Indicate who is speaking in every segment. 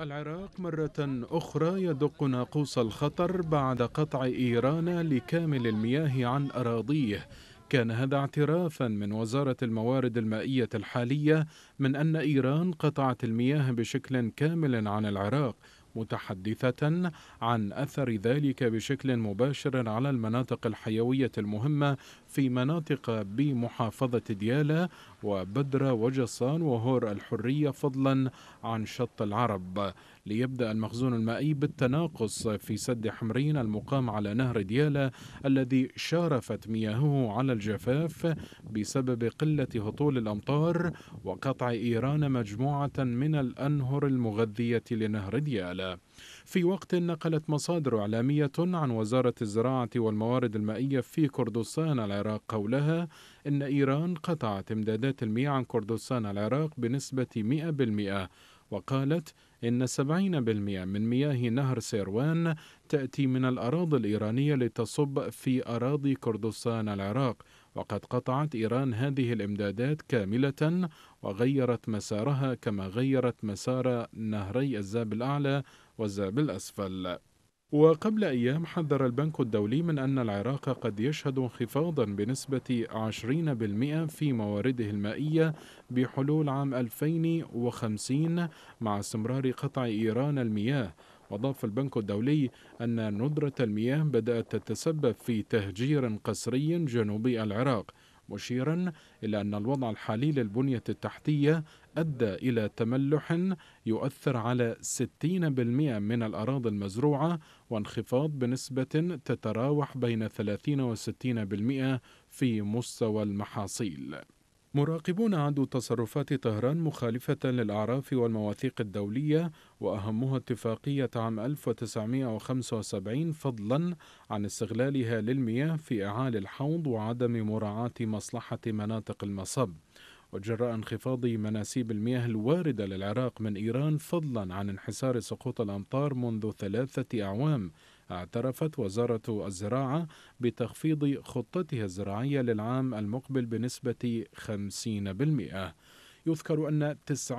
Speaker 1: العراق مرة أخرى يدق ناقوس الخطر بعد قطع إيران لكامل المياه عن أراضيه كان هذا اعترافا من وزارة الموارد المائية الحالية من أن إيران قطعت المياه بشكل كامل عن العراق متحدثة عن أثر ذلك بشكل مباشر على المناطق الحيوية المهمة في مناطق بمحافظة ديالى وبدر وجصان وهور الحرية فضلا عن شط العرب ليبدأ المخزون المائي بالتناقص في سد حمرين المقام على نهر ديالا الذي شارفت مياهه على الجفاف بسبب قلة هطول الأمطار وقطع إيران مجموعة من الأنهر المغذية لنهر ديالا في وقت نقلت مصادر إعلامية عن وزارة الزراعة والموارد المائية في كردستان العراق قولها إن إيران قطعت إمدادات المياه عن كردستان العراق بنسبة 100% وقالت إن 70% من مياه نهر سيروان تأتي من الأراضي الإيرانية لتصب في أراضي كردستان العراق وقد قطعت إيران هذه الإمدادات كاملة وغيرت مسارها كما غيرت مسار نهري الزاب الأعلى والزاب الأسفل وقبل أيام حذر البنك الدولي من أن العراق قد يشهد انخفاضا بنسبة 20% في موارده المائية بحلول عام 2050 مع استمرار قطع إيران المياه وأضاف البنك الدولي أن ندرة المياه بدأت تتسبب في تهجير قسري جنوبي العراق مشيرا إلى أن الوضع الحالي للبنية التحتية أدى إلى تملح يؤثر على 60% من الأراضي المزروعة وانخفاض بنسبة تتراوح بين 30 و 60% في مستوى المحاصيل مراقبون عدوا تصرفات طهران مخالفة للأعراف والمواثيق الدولية وأهمها اتفاقية عام 1975 فضلا عن استغلالها للمياه في إعالي الحوض وعدم مراعاة مصلحة مناطق المصب وجراء انخفاض مناسيب المياه الواردة للعراق من إيران فضلا عن انحسار سقوط الأمطار منذ ثلاثة أعوام اعترفت وزارة الزراعة بتخفيض خطتها الزراعية للعام المقبل بنسبة 50%. يذكر أن 90%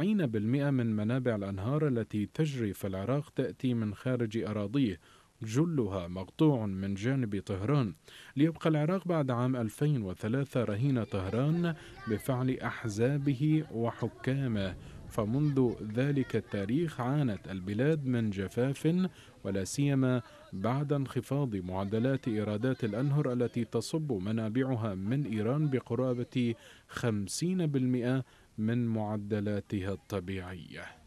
Speaker 1: من منابع الأنهار التي تجري في العراق تأتي من خارج أراضيه جلها مقطوع من جانب طهران ليبقى العراق بعد عام 2003 رهين طهران بفعل أحزابه وحكامه فمنذ ذلك التاريخ عانت البلاد من جفاف ولا سيما بعد انخفاض معدلات إيرادات الأنهر التي تصب منابعها من إيران بقرابة 50% من معدلاتها الطبيعيه